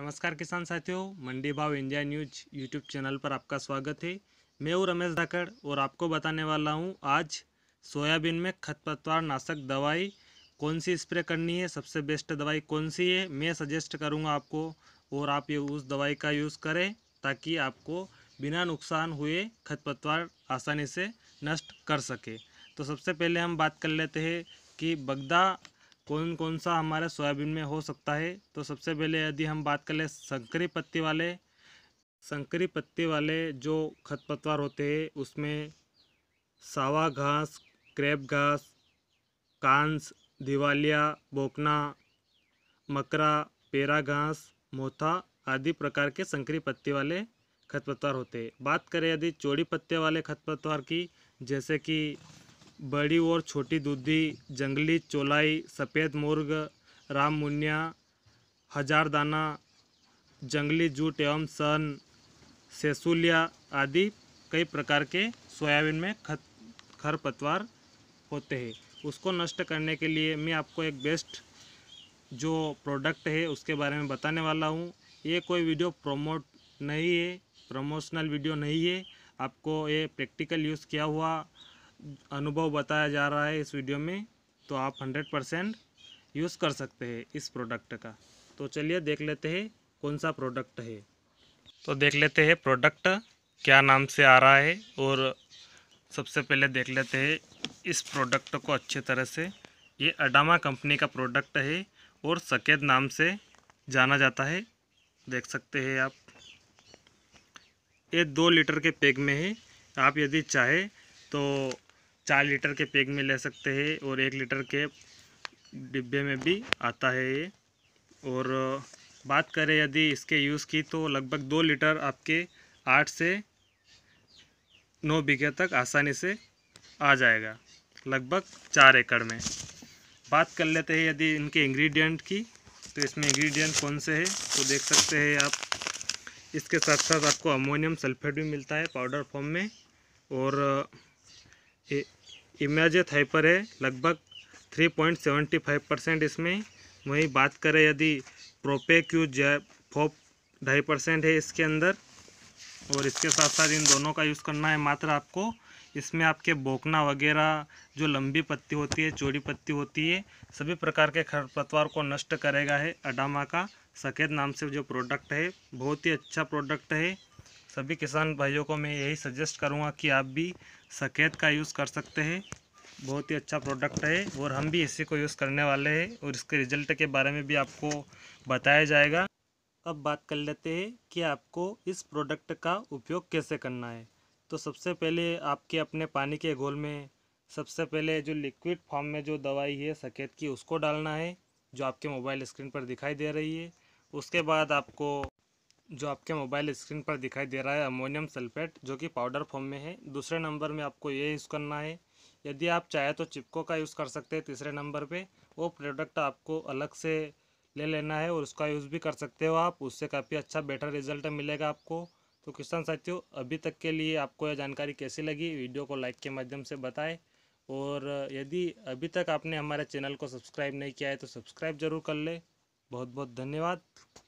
नमस्कार किसान साथियों मंडी भाव इंडिया न्यूज यूट्यूब चैनल पर आपका स्वागत है मैं हूँ रमेश धाकड़ और आपको बताने वाला हूँ आज सोयाबीन में खतपतवार नाशक दवाई कौन सी स्प्रे करनी है सबसे बेस्ट दवाई कौन सी है मैं सजेस्ट करूँगा आपको और आप ये उस दवाई का यूज़ करें ताकि आपको बिना नुकसान हुए खतपतवार आसानी से नष्ट कर सके तो सबसे पहले हम बात कर लेते हैं कि बगदा कौन कौन सा हमारे सोयाबीन में हो सकता है तो सबसे पहले यदि हम बात कर लें संकरी पत्ती वाले संकरी पत्ती वाले जो खतपतवार होते हैं उसमें सावा घास क्रेप घास कांस दिवालिया बोकना मकरा पेरा घास मोथा आदि प्रकार के संकरी पत्ती वाले खतपतवार होते हैं बात करें यदि चौड़ी पत्ते वाले खतपतवार की जैसे कि बड़ी और छोटी दूधी जंगली चोलाई सफ़ेद मुर्ग राम हजार हजारदाना जंगली जूट एवं सन सेसुलिया आदि कई प्रकार के सोयाबीन में खत खरपतवार होते हैं उसको नष्ट करने के लिए मैं आपको एक बेस्ट जो प्रोडक्ट है उसके बारे में बताने वाला हूँ ये कोई वीडियो प्रमोट नहीं है प्रमोशनल वीडियो नहीं है आपको ये प्रैक्टिकल यूज़ किया हुआ अनुभव बताया जा रहा है इस वीडियो में तो आप हंड्रेड परसेंट यूज़ कर सकते हैं इस प्रोडक्ट का तो चलिए देख लेते हैं कौन सा प्रोडक्ट है तो देख लेते हैं प्रोडक्ट क्या नाम से आ रहा है और सबसे पहले देख लेते हैं इस प्रोडक्ट को अच्छे तरह से ये अडामा कंपनी का प्रोडक्ट है और सकेद नाम से जाना जाता है देख सकते हैं आप ये दो लीटर के पैक में है आप यदि चाहे तो चार लीटर के पैक में ले सकते हैं और एक लीटर के डिब्बे में भी आता है ये और बात करें यदि इसके यूज़ की तो लगभग दो लीटर आपके आठ से नौ बीघे तक आसानी से आ जाएगा लगभग चार एकड़ में बात कर लेते हैं यदि इनके इंग्रेडिएंट की तो इसमें इंग्रेडिएंट कौन से हैं तो देख सकते हैं आप इसके साथ साथ आपको अमोनियम सल्फेट भी मिलता है पाउडर फॉर्म में और इमेज थाइपर है लगभग 3.75 परसेंट इसमें वहीं बात करें यदि प्रोपेक्यू जैप फोप ढाई परसेंट है इसके अंदर और इसके साथ साथ इन दोनों का यूज़ करना है मात्र आपको इसमें आपके बोकना वगैरह जो लंबी पत्ती होती है चौड़ी पत्ती होती है सभी प्रकार के खरपतवार को नष्ट करेगा है अडामा का सफ़ेद नाम से जो प्रोडक्ट है बहुत ही अच्छा प्रोडक्ट है सभी किसान भाइयों को मैं यही सजेस्ट करूँगा कि आप भी सकेत का यूज़ कर सकते हैं बहुत ही अच्छा प्रोडक्ट है और हम भी इसी को यूज़ करने वाले हैं और इसके रिजल्ट के बारे में भी आपको बताया जाएगा अब बात कर लेते हैं कि आपको इस प्रोडक्ट का उपयोग कैसे करना है तो सबसे पहले आपके अपने पानी के घोल में सबसे पहले जो लिक्विड फॉर्म में जो दवाई है सकेत की उसको डालना है जो आपके मोबाइल स्क्रीन पर दिखाई दे रही है उसके बाद आपको जो आपके मोबाइल स्क्रीन पर दिखाई दे रहा है अमोनियम सल्फेट जो कि पाउडर फॉर्म में है दूसरे नंबर में आपको ये यूज़ करना है यदि आप चाहे तो चिपको का यूज़ कर सकते हैं तीसरे नंबर पे वो प्रोडक्ट आपको अलग से ले लेना है और उसका यूज़ भी कर सकते हो आप उससे काफ़ी अच्छा बेटर रिजल्ट मिलेगा आपको तो किसान साथियों अभी तक के लिए आपको यह जानकारी कैसी लगी वीडियो को लाइक के माध्यम से बताएं और यदि अभी तक आपने हमारे चैनल को सब्सक्राइब नहीं किया है तो सब्सक्राइब ज़रूर कर ले बहुत बहुत धन्यवाद